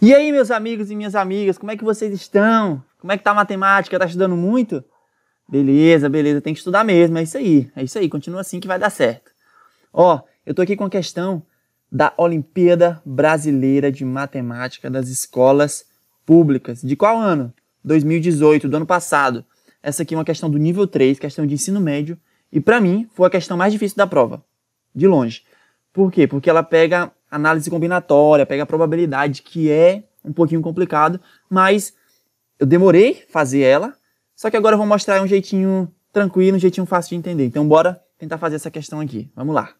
E aí, meus amigos e minhas amigas, como é que vocês estão? Como é que tá a matemática? Tá estudando muito? Beleza, beleza, tem que estudar mesmo, é isso aí. É isso aí, continua assim que vai dar certo. Ó, eu tô aqui com a questão da Olimpíada Brasileira de Matemática das Escolas Públicas. De qual ano? 2018, do ano passado. Essa aqui é uma questão do nível 3, questão de ensino médio, e para mim foi a questão mais difícil da prova, de longe. Por quê? Porque ela pega análise combinatória, pega a probabilidade, que é um pouquinho complicado, mas eu demorei fazer ela, só que agora eu vou mostrar um jeitinho tranquilo, um jeitinho fácil de entender. Então bora tentar fazer essa questão aqui. Vamos lá.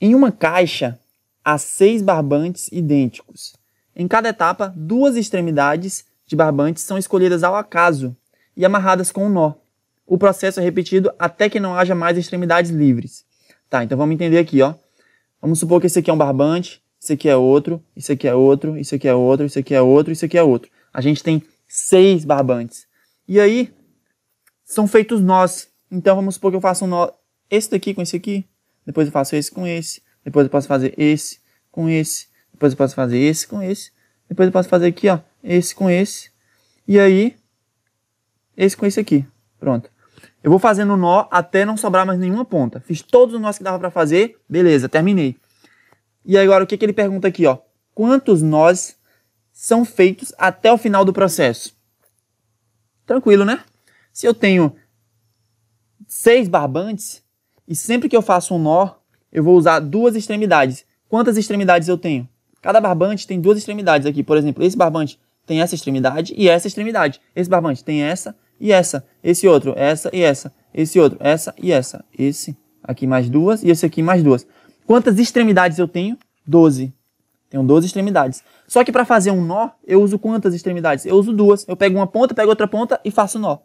Em uma caixa há seis barbantes idênticos. Em cada etapa, duas extremidades de barbantes são escolhidas ao acaso e amarradas com um nó. O processo é repetido até que não haja mais extremidades livres. Tá, então vamos entender aqui, ó. Vamos supor que esse aqui é um barbante, esse aqui é outro, esse aqui é outro, esse aqui é outro, esse aqui é outro, esse aqui é outro. A gente tem seis barbantes. E aí, são feitos nós. Então vamos supor que eu faça um nó, esse daqui com esse aqui, depois eu faço esse com esse, depois eu posso fazer esse com esse, depois eu posso fazer esse com esse, depois eu posso fazer aqui, ó, esse com esse, e aí, esse com esse aqui. Pronto. Eu vou fazendo nó até não sobrar mais nenhuma ponta. Fiz todos os nós que dava para fazer, beleza, terminei. E agora o que, que ele pergunta aqui, ó? Quantos nós são feitos até o final do processo? Tranquilo, né? Se eu tenho seis barbantes e sempre que eu faço um nó, eu vou usar duas extremidades. Quantas extremidades eu tenho? Cada barbante tem duas extremidades aqui. Por exemplo, esse barbante tem essa extremidade e essa extremidade. Esse barbante tem essa e essa. Esse outro, essa e essa. Esse outro, essa e essa. Esse aqui mais duas e esse aqui mais duas. Quantas extremidades eu tenho? Doze. Tenho 12 extremidades. Só que para fazer um nó, eu uso quantas extremidades? Eu uso duas. Eu pego uma ponta, pego outra ponta e faço nó.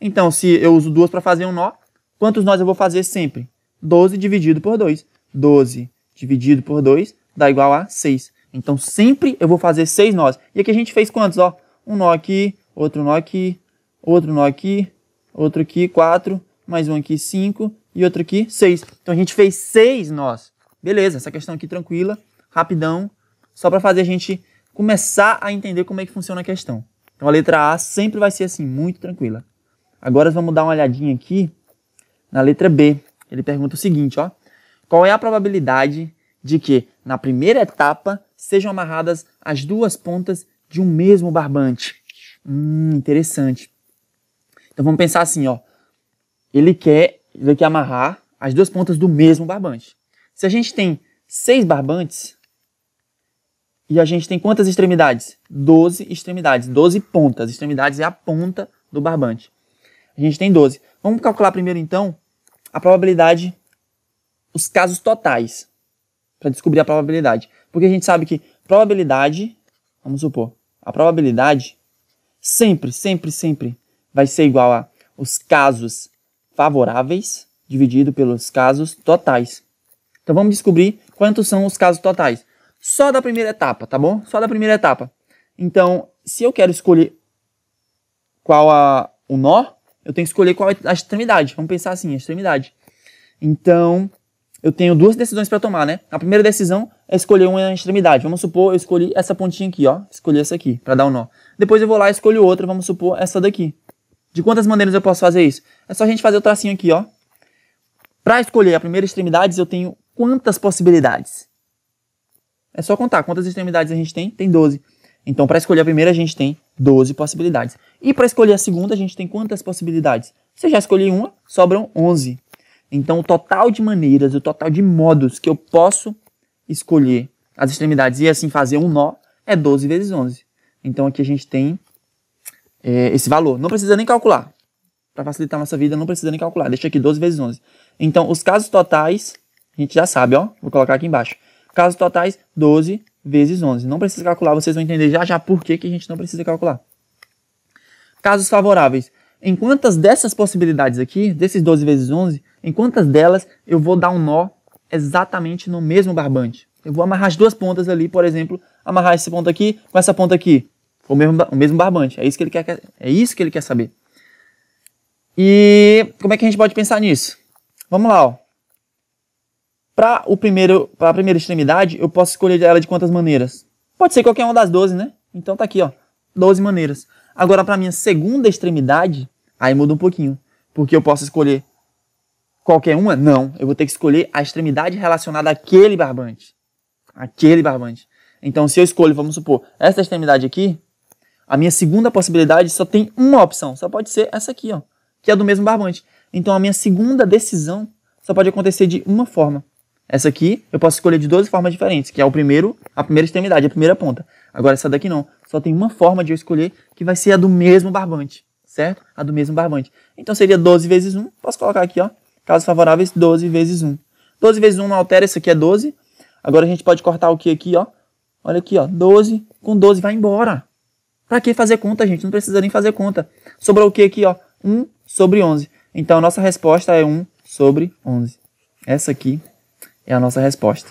Então, se eu uso duas para fazer um nó, quantos nós eu vou fazer sempre? 12 dividido por 2. 12 dividido por 2 dá igual a 6. Então, sempre eu vou fazer 6 nós. E aqui a gente fez quantos? Ó, um nó aqui, outro nó aqui, outro nó aqui, outro aqui, 4, mais um aqui, 5, e outro aqui, 6. Então a gente fez 6 nós. Beleza, essa questão aqui tranquila, rapidão, só para fazer a gente começar a entender como é que funciona a questão. Então a letra A sempre vai ser assim, muito tranquila. Agora vamos dar uma olhadinha aqui na letra B. Ele pergunta o seguinte, ó. Qual é a probabilidade de que, na primeira etapa, sejam amarradas as duas pontas de um mesmo barbante? Hum, interessante. Então vamos pensar assim, ó. Ele quer, ele quer amarrar as duas pontas do mesmo barbante. Se a gente tem seis barbantes e a gente tem quantas extremidades? Doze extremidades, doze pontas. Extremidades é a ponta do barbante. A gente tem doze. Vamos calcular primeiro então a probabilidade, os casos totais, para descobrir a probabilidade. Porque a gente sabe que probabilidade, vamos supor, a probabilidade sempre, sempre, sempre vai ser igual a os casos favoráveis dividido pelos casos totais. Então vamos descobrir quantos são os casos totais. Só da primeira etapa, tá bom? Só da primeira etapa. Então, se eu quero escolher qual a, o nó, eu tenho que escolher qual a extremidade. Vamos pensar assim, a extremidade. Então, eu tenho duas decisões para tomar, né? A primeira decisão é escolher uma extremidade. Vamos supor, eu escolhi essa pontinha aqui, ó. Escolhi essa aqui, para dar um nó. Depois eu vou lá e escolho outra, vamos supor, essa daqui. De quantas maneiras eu posso fazer isso? É só a gente fazer o tracinho aqui, ó. Para escolher a primeira extremidade, eu tenho quantas possibilidades? É só contar quantas extremidades a gente tem? Tem 12. Então, para escolher a primeira, a gente tem 12 possibilidades. E para escolher a segunda, a gente tem quantas possibilidades? Se eu já escolhi uma, sobram 11. Então, o total de maneiras, o total de modos que eu posso escolher as extremidades e assim fazer um nó é 12 vezes 11. Então, aqui a gente tem é, esse valor. Não precisa nem calcular. Para facilitar a nossa vida, não precisa nem calcular. Deixa aqui 12 vezes 11. Então, os casos totais, a gente já sabe, ó. Vou colocar aqui embaixo. Casos totais, 12 vezes 11. Não precisa calcular, vocês vão entender já já por que, que a gente não precisa calcular. Casos favoráveis. Em quantas dessas possibilidades aqui, desses 12 vezes 11, em quantas delas eu vou dar um nó exatamente no mesmo barbante? Eu vou amarrar as duas pontas ali, por exemplo, amarrar esse ponto aqui com essa ponta aqui o mesmo, o mesmo barbante. É isso, que ele quer, é isso que ele quer saber. E como é que a gente pode pensar nisso? Vamos lá, ó. Para a primeira extremidade, eu posso escolher ela de quantas maneiras? Pode ser qualquer uma das 12, né? Então tá aqui, ó. 12 maneiras. Agora, para minha segunda extremidade, aí muda um pouquinho. Porque eu posso escolher qualquer uma? Não. Eu vou ter que escolher a extremidade relacionada àquele barbante. Aquele barbante. Então, se eu escolho, vamos supor, essa extremidade aqui, a minha segunda possibilidade só tem uma opção, só pode ser essa aqui, ó, que é do mesmo barbante. Então a minha segunda decisão só pode acontecer de uma forma. Essa aqui eu posso escolher de 12 formas diferentes, que é o primeiro, a primeira extremidade, a primeira ponta. Agora essa daqui não, só tem uma forma de eu escolher que vai ser a do mesmo barbante, certo? A do mesmo barbante. Então seria 12 vezes 1, posso colocar aqui, ó, casos favoráveis 12 vezes 1. 12 vezes 1 não altera, isso aqui é 12. Agora a gente pode cortar o que aqui, ó? Olha aqui, ó, 12 com 12 vai embora. Para que fazer conta, gente? Não precisa nem fazer conta. Sobrou o que aqui, ó? 1 sobre 11. Então, a nossa resposta é 1 sobre 11. Essa aqui é a nossa resposta.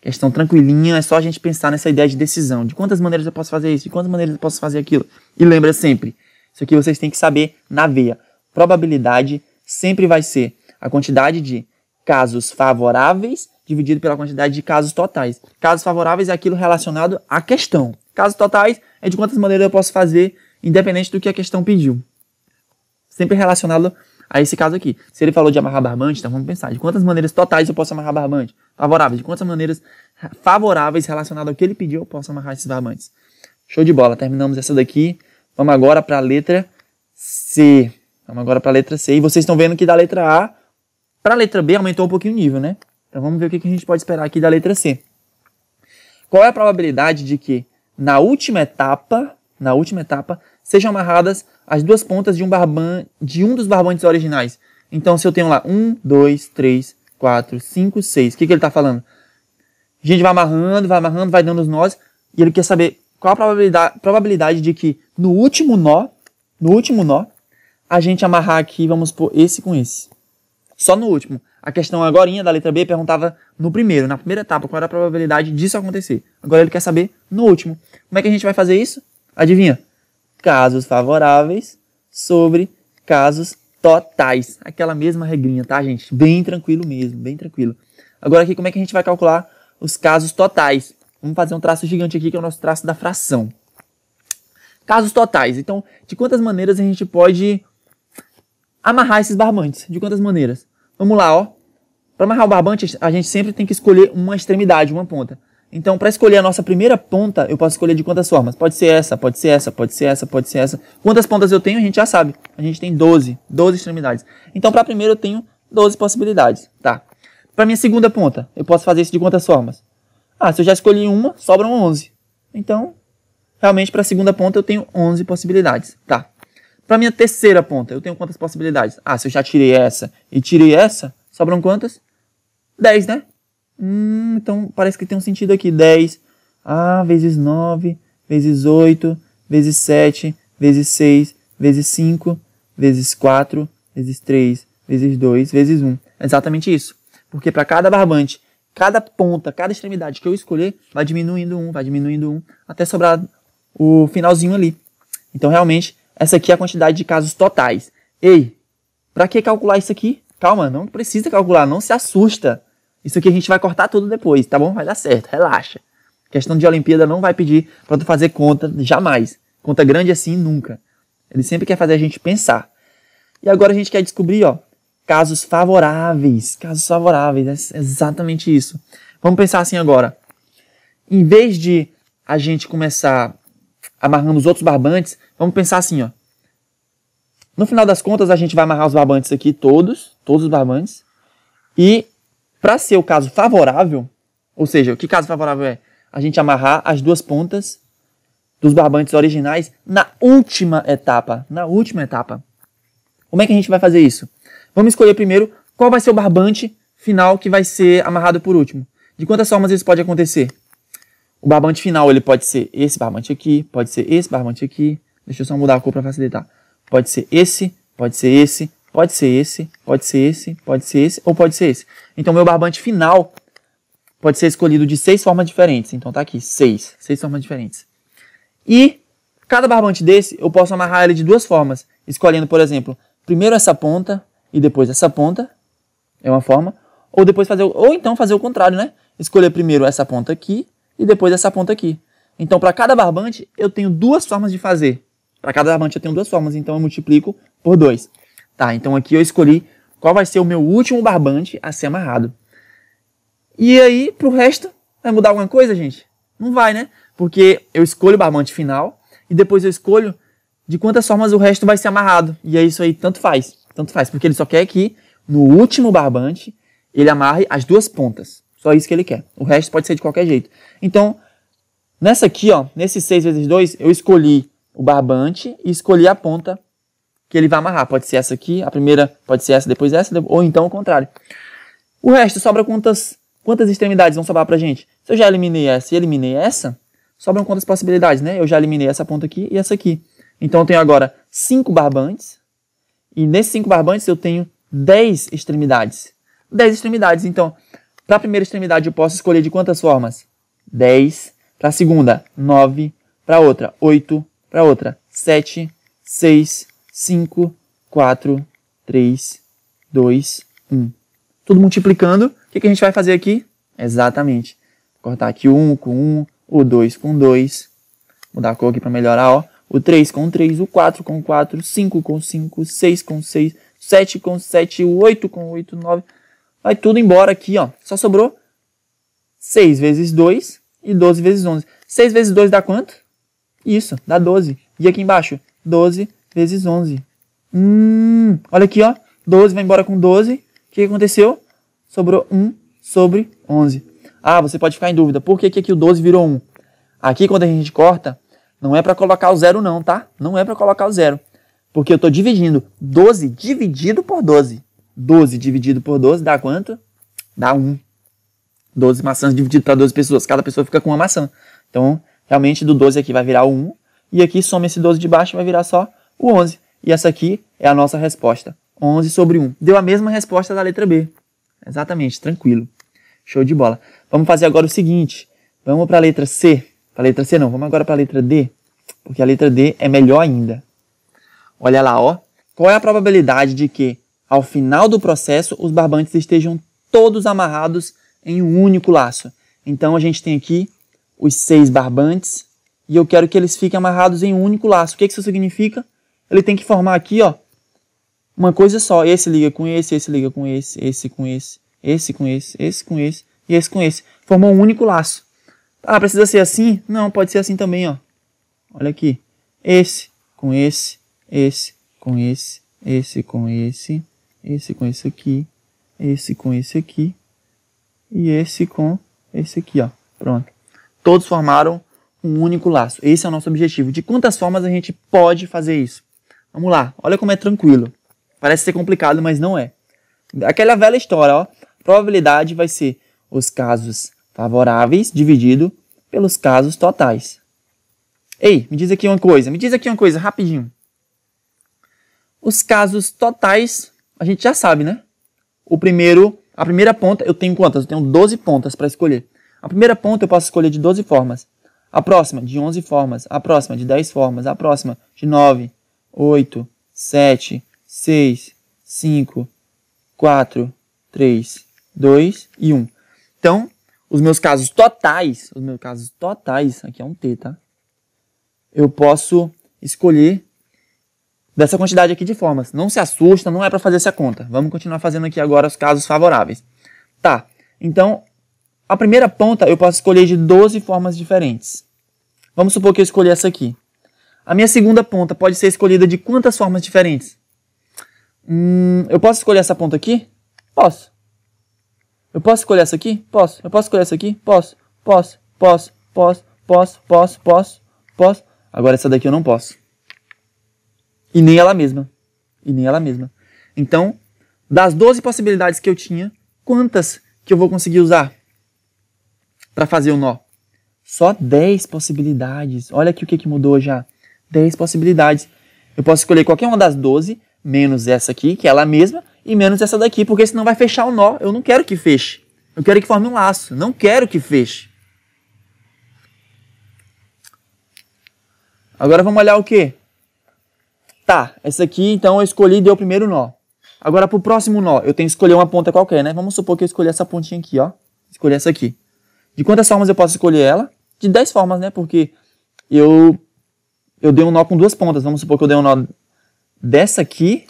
Questão tranquilinha, é só a gente pensar nessa ideia de decisão. De quantas maneiras eu posso fazer isso? De quantas maneiras eu posso fazer aquilo? E lembra sempre, isso aqui vocês têm que saber na veia. Probabilidade sempre vai ser a quantidade de casos favoráveis dividido pela quantidade de casos totais. Casos favoráveis é aquilo relacionado à questão. Casos totais é de quantas maneiras eu posso fazer, independente do que a questão pediu. Sempre relacionado a esse caso aqui. Se ele falou de amarrar barbante, então vamos pensar de quantas maneiras totais eu posso amarrar barbante. Favoráveis, de quantas maneiras favoráveis relacionadas ao que ele pediu eu posso amarrar esses barbantes. Show de bola, terminamos essa daqui. Vamos agora para a letra C. Vamos agora para a letra C. E vocês estão vendo que da letra A para a letra B aumentou um pouquinho o nível, né? Então vamos ver o que a gente pode esperar aqui da letra C. Qual é a probabilidade de que na última etapa, na última etapa, sejam amarradas as duas pontas de um barban, de um dos barbantes originais. Então, se eu tenho lá 1, 2, 3, 4, 5, 6, o que, que ele está falando? A gente vai amarrando, vai amarrando, vai dando os nós, e ele quer saber qual a probabilidade, probabilidade de que no último nó, no último nó, a gente amarrar aqui, vamos pôr esse com esse. Só no último. A questão agora da letra B perguntava no primeiro, na primeira etapa, qual era a probabilidade disso acontecer. Agora ele quer saber no último. Como é que a gente vai fazer isso? Adivinha? Casos favoráveis sobre casos totais. Aquela mesma regrinha, tá, gente? Bem tranquilo mesmo, bem tranquilo. Agora aqui, como é que a gente vai calcular os casos totais? Vamos fazer um traço gigante aqui, que é o nosso traço da fração. Casos totais. Então, de quantas maneiras a gente pode amarrar esses barbantes? De quantas maneiras? Vamos lá, ó. Para amarrar o barbante, a gente sempre tem que escolher uma extremidade, uma ponta. Então, para escolher a nossa primeira ponta, eu posso escolher de quantas formas? Pode ser essa, pode ser essa, pode ser essa, pode ser essa. Quantas pontas eu tenho, a gente já sabe. A gente tem 12, 12 extremidades. Então, para a primeira, eu tenho 12 possibilidades, tá? Para minha segunda ponta, eu posso fazer isso de quantas formas? Ah, se eu já escolhi uma, sobram 11. Então, realmente, para a segunda ponta, eu tenho 11 possibilidades, tá? Para minha terceira ponta, eu tenho quantas possibilidades? Ah, se eu já tirei essa e tirei essa, sobram quantas? 10, né? Hum, então parece que tem um sentido aqui. 10, ah, vezes 9, vezes 8, vezes 7, vezes 6, vezes 5, vezes 4, vezes 3, vezes 2, vezes 1. É exatamente isso. Porque para cada barbante, cada ponta, cada extremidade que eu escolher, vai diminuindo 1, vai diminuindo 1, até sobrar o finalzinho ali. Então, realmente, essa aqui é a quantidade de casos totais. Ei, para que calcular isso aqui? Calma, não precisa calcular, não se assusta. Isso aqui a gente vai cortar tudo depois, tá bom? Vai dar certo, relaxa. Questão de Olimpíada não vai pedir para tu fazer conta, jamais. Conta grande assim, nunca. Ele sempre quer fazer a gente pensar. E agora a gente quer descobrir, ó, casos favoráveis. Casos favoráveis, é exatamente isso. Vamos pensar assim agora. Em vez de a gente começar amarrando os outros barbantes, vamos pensar assim, ó. No final das contas, a gente vai amarrar os barbantes aqui todos, todos os barbantes. E para ser o caso favorável, ou seja, o que caso favorável é? A gente amarrar as duas pontas dos barbantes originais na última etapa, na última etapa. Como é que a gente vai fazer isso? Vamos escolher primeiro qual vai ser o barbante final que vai ser amarrado por último. De quantas formas isso pode acontecer? O barbante final ele pode ser esse barbante aqui, pode ser esse barbante aqui. Deixa eu só mudar a cor para facilitar. Pode ser esse, pode ser esse, pode ser esse, pode ser esse, pode ser esse ou pode ser esse. Então meu barbante final pode ser escolhido de seis formas diferentes. Então tá aqui, seis, seis formas diferentes. E cada barbante desse eu posso amarrar ele de duas formas, escolhendo, por exemplo, primeiro essa ponta e depois essa ponta. É uma forma, ou depois fazer ou então fazer o contrário, né? Escolher primeiro essa ponta aqui e depois essa ponta aqui. Então, para cada barbante, eu tenho duas formas de fazer. Para cada barbante, eu tenho duas formas, então eu multiplico por dois. Tá, então aqui eu escolhi qual vai ser o meu último barbante a ser amarrado. E aí, para o resto, vai mudar alguma coisa, gente? Não vai, né? Porque eu escolho o barbante final e depois eu escolho de quantas formas o resto vai ser amarrado. E é isso aí, tanto faz. Tanto faz, porque ele só quer que no último barbante ele amarre as duas pontas. Só isso que ele quer. O resto pode ser de qualquer jeito. Então, nessa aqui, ó, nesse 6 vezes 2, eu escolhi o barbante e escolhi a ponta que ele vai amarrar. Pode ser essa aqui, a primeira pode ser essa, depois essa, ou então o contrário. O resto sobra quantas, quantas extremidades vão sobrar pra gente? Se eu já eliminei essa e eliminei essa, sobram quantas possibilidades, né? Eu já eliminei essa ponta aqui e essa aqui. Então eu tenho agora 5 barbantes, e nesses 5 barbantes eu tenho 10 extremidades. 10 extremidades, então para a primeira extremidade, eu posso escolher de quantas formas? 10. Para a segunda, 9. Para a outra, 8. Para a outra, 7, 6, 5, 4, 3, 2, 1. Tudo multiplicando. O que, que a gente vai fazer aqui? Exatamente. Cortar aqui o 1 com 1, o 2 com 2. Mudar a cor aqui para melhorar, ó. O 3 com 3, o 4 com 4, 5 com 5, 6 com 6, 7 com 7, o 8 com 8, 9 vai tudo embora aqui, ó. Só sobrou 6 vezes 2 e 12 vezes 11. 6 vezes 2 dá quanto? Isso, dá 12. E aqui embaixo, 12 vezes 11. Hum, olha aqui, ó. 12 vai embora com 12. O que aconteceu? Sobrou 1 sobre 11. Ah, você pode ficar em dúvida. Por que, que aqui o 12 virou 1? Aqui, quando a gente corta, não é para colocar o zero não, tá? Não é para colocar o zero. Porque eu estou dividindo 12 dividido por 12. 12 dividido por 12 dá quanto? Dá 1. 12 maçãs dividido para 12 pessoas. Cada pessoa fica com uma maçã. Então, realmente, do 12 aqui vai virar o 1. E aqui, soma esse 12 de baixo e vai virar só o 11. E essa aqui é a nossa resposta. 11 sobre 1. Deu a mesma resposta da letra B. Exatamente, tranquilo. Show de bola. Vamos fazer agora o seguinte. Vamos para a letra C. Para a letra C não, vamos agora para a letra D. Porque a letra D é melhor ainda. Olha lá, ó. Qual é a probabilidade de que ao final do processo, os barbantes estejam todos amarrados em um único laço. Então a gente tem aqui os seis barbantes e eu quero que eles fiquem amarrados em um único laço. O é que isso significa? Ele tem que formar aqui, ó, uma coisa só. Esse liga com esse, esse liga com esse, esse com esse, esse com esse, esse com esse e esse com esse. Formou um único laço. Ah, precisa ser assim? Não, pode ser assim também, ó. Olha aqui. Esse com esse, esse com esse, esse com esse, esse com esse aqui, esse com esse aqui e esse com esse aqui, ó. Pronto. Todos formaram um único laço. Esse é o nosso objetivo. De quantas formas a gente pode fazer isso? Vamos lá. Olha como é tranquilo. Parece ser complicado, mas não é. Aquela velha história, ó. Probabilidade vai ser os casos favoráveis dividido pelos casos totais. Ei, me diz aqui uma coisa, me diz aqui uma coisa rapidinho. Os casos totais a gente já sabe, né? O primeiro, a primeira ponta, eu tenho quantas? Eu tenho 12 pontas para escolher. A primeira ponta eu posso escolher de 12 formas. A próxima, de 11 formas. A próxima, de 10 formas. A próxima, de 9, 8, 7, 6, 5, 4, 3, 2 e 1. Então, os meus casos totais, os meus casos totais, aqui é um T, tá? Eu posso escolher dessa quantidade aqui de formas. Não se assusta, não é para fazer essa conta. Vamos continuar fazendo aqui agora os casos favoráveis. Tá, então a primeira ponta eu posso escolher de 12 formas diferentes. Vamos supor que eu escolhi essa aqui. A minha segunda ponta pode ser escolhida de quantas formas diferentes? Hum, eu posso escolher essa ponta aqui? Posso. Eu posso escolher essa aqui? Posso. Eu posso escolher essa aqui? Posso. Posso. Posso. Posso. Posso. Posso. Posso. Posso. posso. Agora essa daqui eu não posso. E nem ela mesma. E nem ela mesma. Então, das 12 possibilidades que eu tinha, quantas que eu vou conseguir usar para fazer o nó? Só 10 possibilidades. Olha aqui o que, que mudou já. 10 possibilidades. Eu posso escolher qualquer uma das 12, menos essa aqui, que é ela mesma, e menos essa daqui, porque senão vai fechar o nó. Eu não quero que feche. Eu quero que forme um laço. Não quero que feche. Agora vamos olhar o quê? Tá, essa aqui então eu escolhi e deu o primeiro nó. Agora pro próximo nó, eu tenho que escolher uma ponta qualquer, né? Vamos supor que eu escolhi essa pontinha aqui, ó. Escolhi essa aqui. De quantas formas eu posso escolher ela? De 10 formas, né? Porque eu eu dei um nó com duas pontas. Vamos supor que eu dei um nó dessa aqui,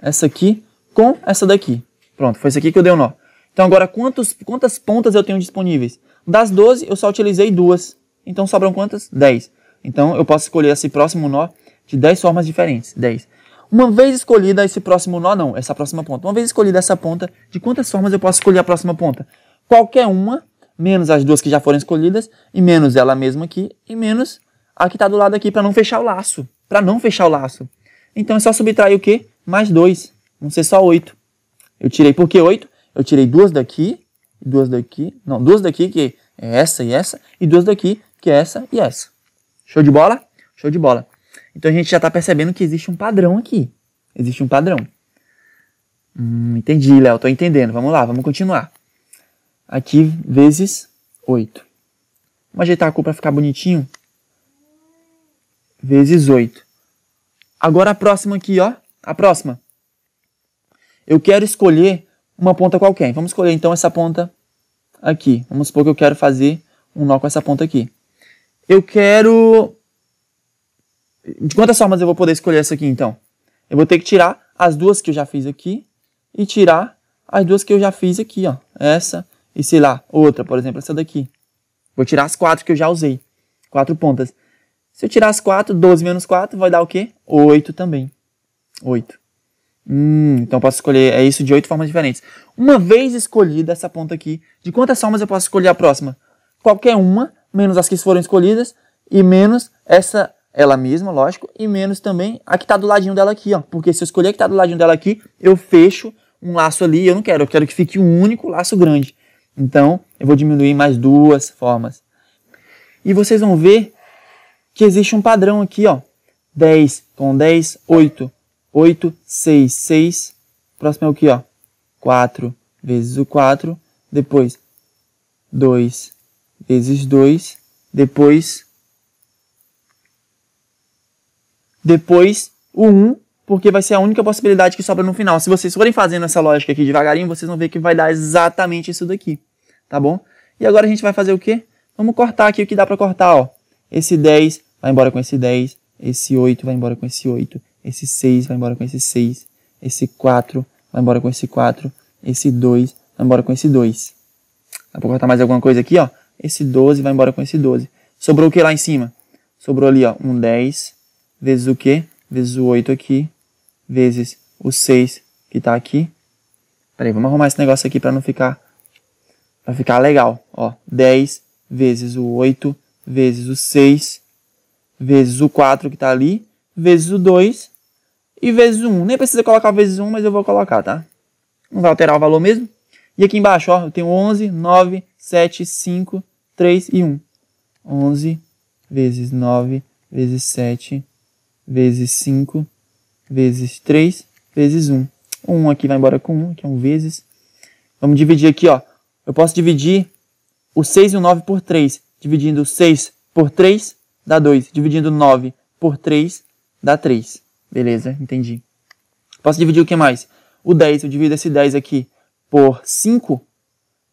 essa aqui, com essa daqui. Pronto, foi isso aqui que eu dei um nó. Então agora, quantos, quantas pontas eu tenho disponíveis? Das 12, eu só utilizei duas. Então sobram quantas? 10. Então eu posso escolher esse próximo nó de 10 formas diferentes. 10. Uma vez escolhida esse próximo nó, não, essa próxima ponta. Uma vez escolhida essa ponta, de quantas formas eu posso escolher a próxima ponta? Qualquer uma, menos as duas que já foram escolhidas, e menos ela mesma aqui, e menos a que está do lado aqui, para não fechar o laço. Para não fechar o laço. Então é só subtrair o quê? Mais 2. Vão ser só 8. Eu tirei por que 8? Eu tirei duas daqui, duas daqui, não, duas daqui, que é essa e essa, e duas daqui, que é essa e essa. Show de bola? Show de bola. Então a gente já está percebendo que existe um padrão aqui. Existe um padrão. Hum, entendi, Léo, estou entendendo. Vamos lá, vamos continuar. Aqui, vezes 8. Vamos ajeitar a cor para ficar bonitinho. Vezes 8. Agora a próxima aqui, ó. A próxima. Eu quero escolher uma ponta qualquer. Vamos escolher então essa ponta aqui. Vamos supor que eu quero fazer um nó com essa ponta aqui. Eu quero de quantas formas eu vou poder escolher essa aqui, então? Eu vou ter que tirar as duas que eu já fiz aqui e tirar as duas que eu já fiz aqui, ó. Essa e, sei lá, outra, por exemplo, essa daqui. Vou tirar as quatro que eu já usei. Quatro pontas. Se eu tirar as quatro, 12 menos 4 vai dar o quê? 8 também. 8. Hum, então posso escolher é isso de oito formas diferentes. Uma vez escolhida essa ponta aqui, de quantas formas eu posso escolher a próxima? Qualquer uma, menos as que foram escolhidas, e menos essa ela mesma, lógico, e menos também a que está do ladinho dela aqui, ó. Porque se eu escolher a que está do ladinho dela aqui, eu fecho um laço ali, eu não quero, eu quero que fique um único laço grande. Então, eu vou diminuir mais duas formas. E vocês vão ver que existe um padrão aqui, ó. 10 com 10, 8. 8, 6, 6. Próximo é o que, ó? 4 vezes o 4. Depois, 2 vezes 2. Depois, depois o 1, porque vai ser a única possibilidade que sobra no final. Se vocês forem fazendo essa lógica aqui devagarinho, vocês vão ver que vai dar exatamente isso daqui, tá bom? E agora a gente vai fazer o quê? Vamos cortar aqui o que dá para cortar, ó. Esse 10 vai embora com esse 10, esse 8 vai embora com esse 8, esse 6 vai embora com esse 6, esse 4 vai embora com esse 4, esse 2 vai embora com esse 2. Dá pra cortar mais alguma coisa aqui, ó. Esse 12 vai embora com esse 12. Sobrou o que lá em cima? Sobrou ali, ó, um 10, vezes o quê? Vezes o 8 aqui, vezes o 6 que está aqui. Peraí, vamos arrumar esse negócio aqui para não ficar para ficar legal, ó. 10 vezes o 8 vezes o 6 vezes o 4 que está ali, vezes o 2 e vezes o 1. Nem precisa colocar vezes 1, mas eu vou colocar, tá? Não vai alterar o valor mesmo. E aqui embaixo, ó, eu tenho 11, 9, 7, 5, 3 e 1. 11 vezes 9 vezes 7 vezes 5, vezes 3, vezes 1. 1 aqui vai embora com 1, que é um vezes. Vamos dividir aqui, ó. Eu posso dividir o 6 e o 9 por 3. Dividindo 6 por 3, dá 2. Dividindo 9 por 3, dá 3. Beleza, entendi. Posso dividir o que mais? O 10, eu divido esse 10 aqui por 5,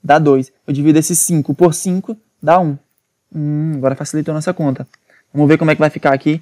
dá 2. Eu divido esse 5 por 5, dá 1. Hum, agora facilitou a nossa conta. Vamos ver como é que vai ficar aqui.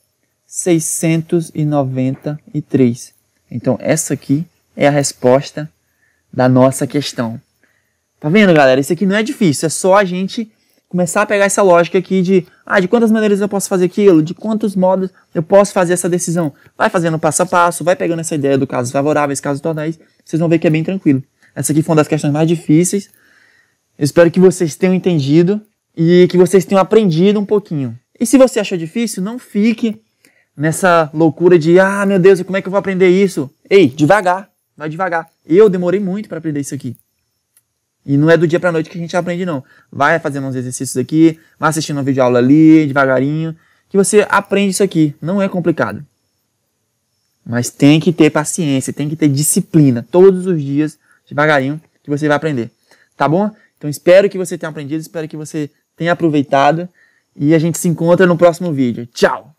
693. Então, essa aqui é a resposta da nossa questão. Tá vendo, galera? Isso aqui não é difícil, é só a gente começar a pegar essa lógica aqui de, ah, de quantas maneiras eu posso fazer aquilo, de quantos modos eu posso fazer essa decisão. Vai fazendo passo a passo, vai pegando essa ideia do casos favoráveis, casos tornais, vocês vão ver que é bem tranquilo. Essa aqui foi uma das questões mais difíceis. Eu espero que vocês tenham entendido e que vocês tenham aprendido um pouquinho. E se você achou difícil, não fique nessa loucura de, ah, meu Deus, como é que eu vou aprender isso? Ei, devagar, vai devagar. Eu demorei muito para aprender isso aqui. E não é do dia para noite que a gente aprende, não. Vai fazendo uns exercícios aqui, vai assistindo uma videoaula ali, devagarinho, que você aprende isso aqui. Não é complicado. Mas tem que ter paciência, tem que ter disciplina todos os dias, devagarinho, que você vai aprender. Tá bom? Então espero que você tenha aprendido, espero que você tenha aproveitado. E a gente se encontra no próximo vídeo. Tchau!